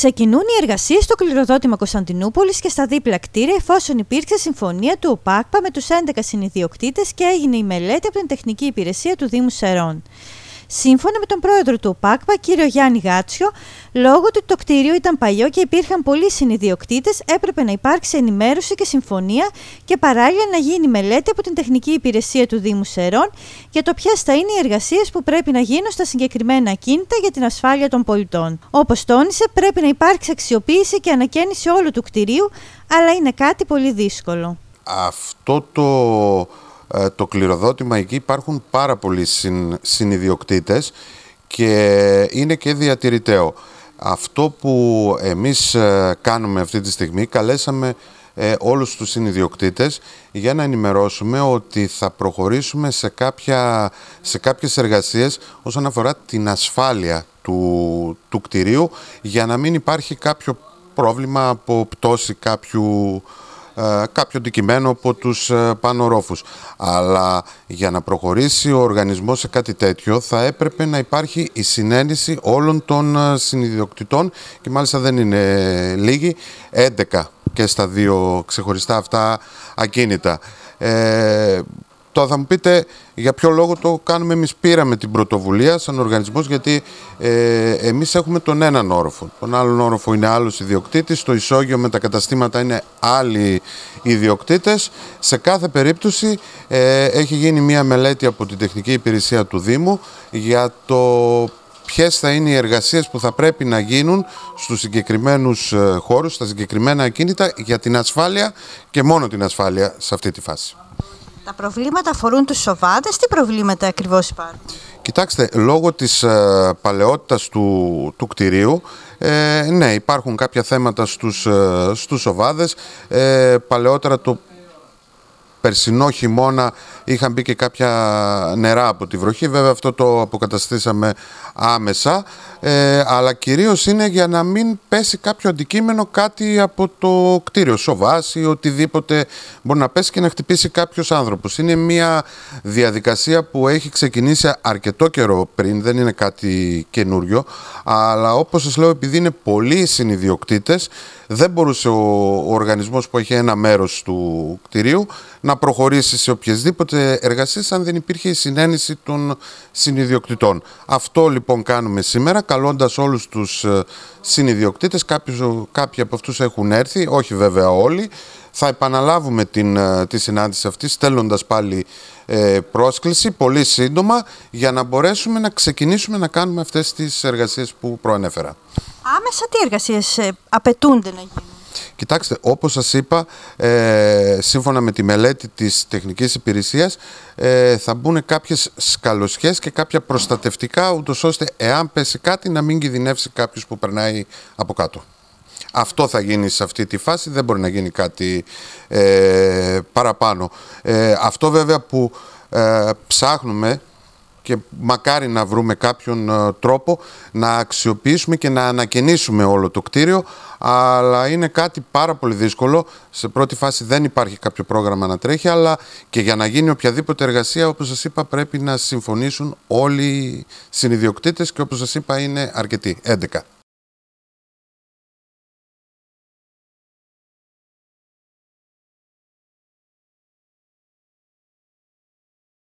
Ξεκινούν οι εργασίες στο κληροδότημα Κωνσταντινούπολης και στα δίπλα κτίρια, εφόσον υπήρξε συμφωνία του ΟΠΑΚΠΑ με τους 11 συνειδιοκτήτες και έγινε η μελέτη από την Τεχνική Υπηρεσία του Δήμου Σερών σύμφωνα με τον πρόεδρο του ΟΠΑΚΠΑ, κύριο Γιάννη Γάτσιο, λόγω του το κτίριο ήταν παλιό και υπήρχαν πολλοί συνειδιοκτήτες, έπρεπε να υπάρξει ενημέρωση και συμφωνία και παράλληλα να γίνει μελέτη από την τεχνική υπηρεσία του Δήμου Σερών για το ποιες θα είναι οι εργασίες που πρέπει να γίνουν στα συγκεκριμένα κίνητα για την ασφάλεια των πολιτών. Όπως τόνισε, πρέπει να υπάρξει αξιοποίηση και ανακαίνιση όλου του κτιρίου, αλλά είναι κάτι πολύ δύσκολο. Αυτό το ε, το κληροδότημα εκεί υπάρχουν πάρα πολλοί συν, συνειδιοκτήτες και είναι και διατηρηταίο. Αυτό που εμείς ε, κάνουμε αυτή τη στιγμή, καλέσαμε ε, όλους τους συνειδιοκτήτες για να ενημερώσουμε ότι θα προχωρήσουμε σε, κάποια, σε κάποιες εργασίες όσον αφορά την ασφάλεια του, του κτηρίου για να μην υπάρχει κάποιο πρόβλημα από πτώση κάποιου ε, κάποιο αντικειμένο από τους ε, πάνω Αλλά για να προχωρήσει ο οργανισμός σε κάτι τέτοιο θα έπρεπε να υπάρχει η συνένεση όλων των ε, συνειδιοκτητών και μάλιστα δεν είναι λίγοι, 11 και στα δύο ξεχωριστά αυτά ακίνητα. Το θα μου πείτε για ποιο λόγο το κάνουμε εμείς πήραμε την πρωτοβουλία σαν οργανισμός γιατί ε, εμείς έχουμε τον έναν όροφο. Τον άλλον όροφο είναι άλλος ιδιοκτήτης, το ισόγειο με τα καταστήματα είναι άλλοι ιδιοκτήτες. Σε κάθε περίπτωση ε, έχει γίνει μια μελέτη από την τεχνική υπηρεσία του Δήμου για το ποιες θα είναι οι εργασίες που θα πρέπει να γίνουν στους συγκεκριμένους ε, χώρους, στα συγκεκριμένα ακίνητα για την ασφάλεια και μόνο την ασφάλεια σε αυτή τη φάση. Τα προβλήματα αφορούν τους σοβάτες. Τι προβλήματα ακριβώς υπάρχουν. Κοιτάξτε, λόγω της ε, παλαιότητας του, του κτηρίου, ε, ναι, υπάρχουν κάποια θέματα στους, ε, στους σοβάδες. Ε, παλαιότερα το περσινό χειμώνα Είχαν μπει και κάποια νερά από τη βροχή, βέβαια αυτό το αποκαταστήσαμε άμεσα, ε, αλλά κυρίως είναι για να μην πέσει κάποιο αντικείμενο κάτι από το κτίριο, σοβάς οτιδήποτε μπορεί να πέσει και να χτυπήσει κάποιος άνθρωπος. Είναι μια διαδικασία που έχει ξεκινήσει αρκετό καιρό πριν, δεν είναι κάτι καινούριο, αλλά όπως σας λέω επειδή είναι πολλοί συνειδιοκτήτες, δεν μπορούσε ο, ο οργανισμός που έχει ένα μέρος του κτιρίου να προχωρήσει σε οποιασδήποτε εργασίες αν δεν υπήρχε η συνένεση των συνειδιοκτητών. Αυτό λοιπόν κάνουμε σήμερα, καλώντας όλους τους ε, συνειδιοκτήτες, κάποιοι, κάποιοι από αυτούς έχουν έρθει, όχι βέβαια όλοι, θα επαναλάβουμε την, ε, τη συνάντηση αυτή στέλνοντας πάλι ε, πρόσκληση πολύ σύντομα για να μπορέσουμε να ξεκινήσουμε να κάνουμε αυτές τις εργασίες που προανέφερα. Άμεσα τι εργασίες απαιτούνται να γίνουν. Κοιτάξτε, όπως σας είπα, ε, σύμφωνα με τη μελέτη της τεχνικής υπηρεσίας, ε, θα μπουν κάποιες σκαλοσχές και κάποια προστατευτικά, ούτως ώστε εάν πέσει κάτι να μην κινδυνεύσει κάποιος που περνάει από κάτω. Αυτό θα γίνει σε αυτή τη φάση, δεν μπορεί να γίνει κάτι ε, παραπάνω. Αυτό βέβαια που ψάχνουμε και μακάρι να βρούμε κάποιον ε, τρόπο να αξιοποιήσουμε και να ανακαινήσουμε όλο το κτίριο αλλά είναι κάτι πάρα πολύ δύσκολο. Σε πρώτη φάση δεν υπάρχει κάποιο πρόγραμμα να τρέχει αλλά και για να γίνει οποιαδήποτε εργασία όπως σας είπα πρέπει να συμφωνήσουν όλοι οι συνειδιοκτήτες και όπως σας είπα είναι αρκετοί, 11.